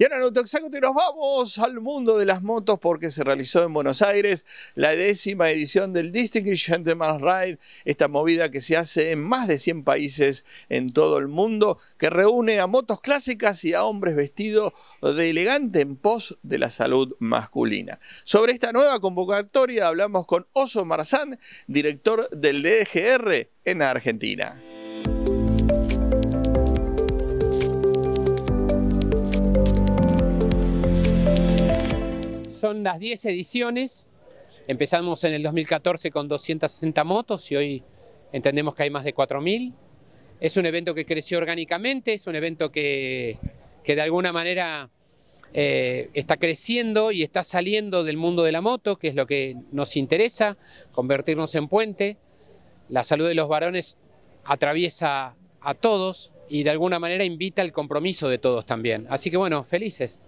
Y ahora en y nos vamos al mundo de las motos porque se realizó en Buenos Aires la décima edición del Distinguished Gentleman's Ride, esta movida que se hace en más de 100 países en todo el mundo, que reúne a motos clásicas y a hombres vestidos de elegante en pos de la salud masculina. Sobre esta nueva convocatoria hablamos con Oso Marzán, director del DGR en Argentina. son las 10 ediciones. Empezamos en el 2014 con 260 motos y hoy entendemos que hay más de 4.000. Es un evento que creció orgánicamente, es un evento que, de alguna manera eh, está creciendo y está saliendo del mundo de la moto, que es lo que nos interesa, convertirnos en puente. La salud de los varones atraviesa a todos y de alguna manera invita al compromiso de todos también. Así que bueno, felices.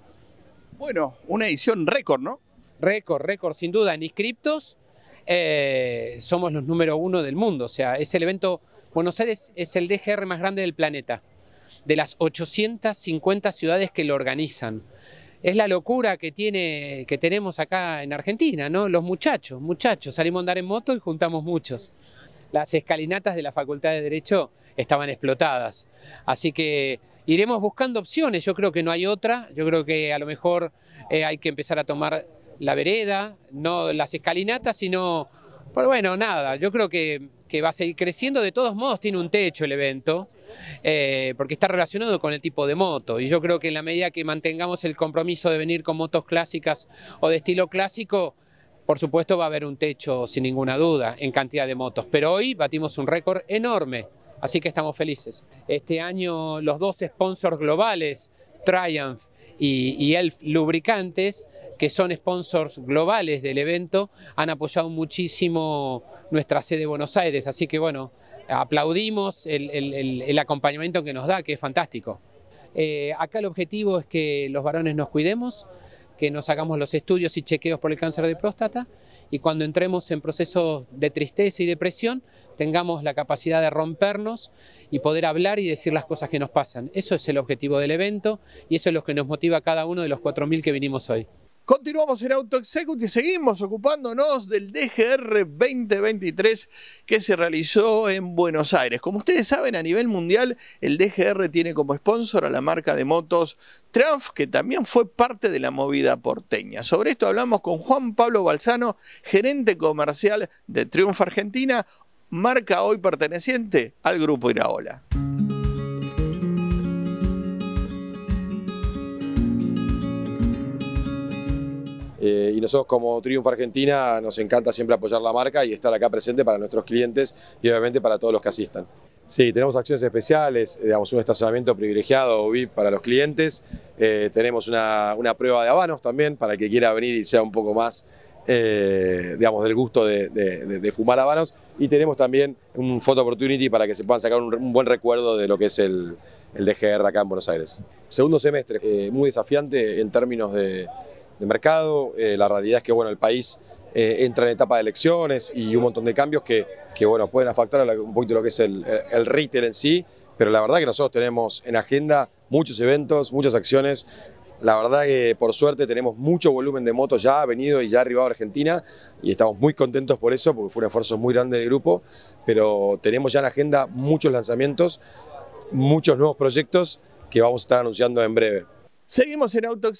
Bueno, una edición récord, ¿no? Récord, récord, sin duda. En inscriptos eh, somos los número uno del mundo. O sea, es el evento, Buenos Aires es el DGR más grande del planeta, de las 850 ciudades que lo organizan. Es la locura que, tiene, que tenemos acá en Argentina, ¿no? Los muchachos, muchachos, salimos a andar en moto y juntamos muchos. Las escalinatas de la Facultad de Derecho estaban explotadas. Así que iremos buscando opciones, yo creo que no hay otra, yo creo que a lo mejor eh, hay que empezar a tomar la vereda, no las escalinatas, sino, pues bueno, nada, yo creo que, va a seguir creciendo, de todos modos tiene un techo el evento, eh, porque está relacionado con el tipo de moto. Y yo creo que en la medida que mantengamos el compromiso de venir con motos clásicas o de estilo clásico, por supuesto va a haber un techo sin ninguna duda en cantidad de motos. Pero hoy batimos un récord enorme. Así que estamos felices. Este año los dos sponsors globales, Triumph y, Elf Lubricantes, que son sponsors globales del evento, han apoyado muchísimo nuestra sede de Buenos Aires. Así que bueno, aplaudimos el, acompañamiento que nos da, que es fantástico. Eh, acá el objetivo es que los varones nos cuidemos, que nos hagamos los estudios y chequeos por el cáncer de próstata y cuando entremos en procesos de tristeza y depresión tengamos la capacidad de rompernos y poder hablar y decir las cosas que nos pasan. Eso es el objetivo del evento y eso es lo que nos motiva a cada uno de los 4.000 que vinimos hoy. Continuamos en Auto y seguimos ocupándonos del DGR 2023 que se realizó en Buenos Aires. Como ustedes saben, a nivel mundial, el DGR tiene como sponsor a la marca de motos Triumph, que también fue parte de la movida porteña. Sobre esto hablamos con Juan Pablo Balsano, gerente comercial de Triumph Argentina, marca hoy perteneciente al grupo Iraola. Eh, y nosotros como Triunfo Argentina nos encanta siempre apoyar la marca y estar acá presente para nuestros clientes y obviamente para todos los que asistan. Sí, tenemos acciones especiales, eh, digamos un estacionamiento privilegiado para los clientes, eh, tenemos una, prueba de habanos también para el que quiera venir y sea un poco más, digamos, del gusto de, fumar habanos y tenemos también un photo opportunity para que se puedan sacar un, buen recuerdo de lo que es el, DGR acá en Buenos Aires. Segundo semestre, muy desafiante en términos de de mercado. Eh, la realidad es que bueno, el país eh, entra en etapa de elecciones y un montón de cambios que, que bueno, pueden afectar un poquito lo que es el, el retail en sí, pero la verdad que nosotros tenemos en agenda muchos eventos, muchas acciones. La verdad que por suerte tenemos mucho volumen de motos ya venido y ya arribado a Argentina y estamos muy contentos por eso porque fue un esfuerzo muy grande del grupo, pero tenemos ya en agenda muchos lanzamientos, muchos nuevos proyectos que vamos a estar anunciando en breve. Seguimos en Auto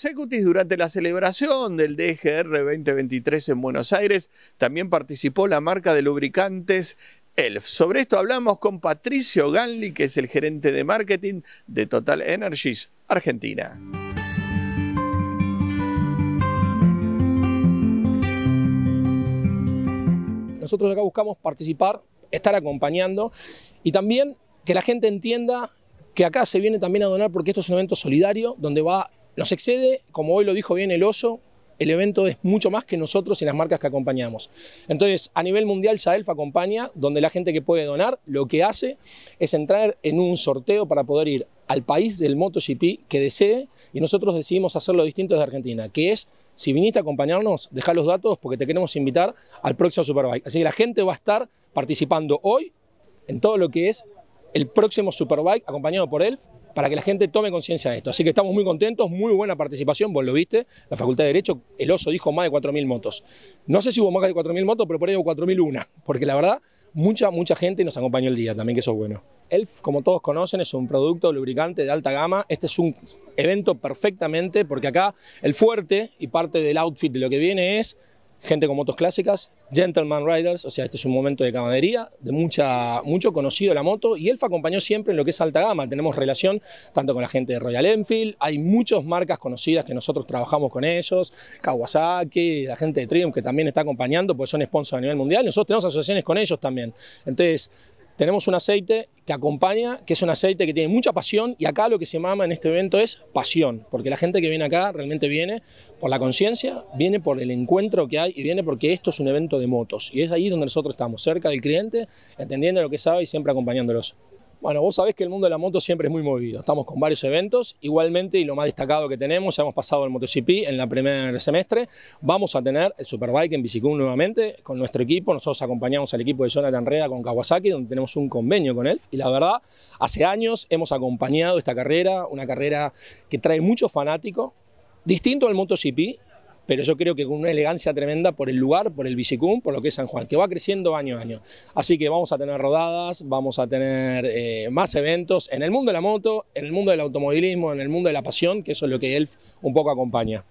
durante la celebración del DGR 2023 en Buenos Aires. También participó la marca de lubricantes ELF. Sobre esto hablamos con Patricio Ganli, que es el gerente de marketing de Total Energies Argentina. Nosotros acá buscamos participar, estar acompañando y también que la gente entienda que acá se viene también a donar porque esto es un evento solidario donde va, nos excede, como hoy lo dijo bien el oso, el evento es mucho más que nosotros y las marcas que acompañamos. Entonces, a nivel mundial, Saelf acompaña, donde la gente que puede donar lo que hace es entrar en un sorteo para poder ir al país del MotoGP que desee y nosotros decidimos hacerlo distinto desde Argentina, que es, si viniste a acompañarnos, dejar los datos porque te queremos invitar al próximo Superbike. Así que la gente va a estar participando hoy en todo lo que es el próximo Superbike acompañado por ELF para que la gente tome conciencia de esto. Así que estamos muy contentos, muy buena participación, vos lo viste, la Facultad de Derecho, el oso dijo más de 4.000 motos. No sé si hubo más de 4.000 motos, pero por ahí hubo una, porque la verdad, mucha, mucha gente nos acompañó el día también, que eso es bueno. ELF, como todos conocen, es un producto lubricante de alta gama. Este es un evento perfectamente, porque acá el fuerte y parte del outfit de lo que viene es gente con motos clásicas, Gentleman Riders, o sea, este es un momento de camadería, de mucha, mucho conocido la moto, y Elfa acompañó siempre en lo que es alta gama, tenemos relación tanto con la gente de Royal Enfield, hay muchas marcas conocidas que nosotros trabajamos con ellos, Kawasaki, la gente de Triumph que también está acompañando, pues son sponsors a nivel mundial, nosotros tenemos asociaciones con ellos también, entonces tenemos un aceite que acompaña, que es un aceite que tiene mucha pasión y acá lo que se mama en este evento es pasión, porque la gente que viene acá realmente viene por la conciencia, viene por el encuentro que hay y viene porque esto es un evento de motos y es ahí donde nosotros estamos, cerca del cliente, entendiendo lo que sabe y siempre acompañándolos. Bueno, vos sabés que el mundo de la moto siempre es muy movido. Estamos con varios eventos, igualmente, y lo más destacado que tenemos, ya hemos pasado el MotoGP en la primer semestre. Vamos a tener el Superbike en Bicicum nuevamente con nuestro equipo. Nosotros acompañamos al equipo de Jonathan Reda con Kawasaki, donde tenemos un convenio con él. Y la verdad, hace años hemos acompañado esta carrera, una carrera que trae muchos fanáticos, distinto al MotoGP pero yo creo que con una elegancia tremenda por el lugar, por el Bicicum, por lo que es San Juan, que va creciendo año a año. Así que vamos a tener rodadas, vamos a tener eh, más eventos en el mundo de la moto, en el mundo del automovilismo, en el mundo de la pasión, que eso es lo que ELF un poco acompaña.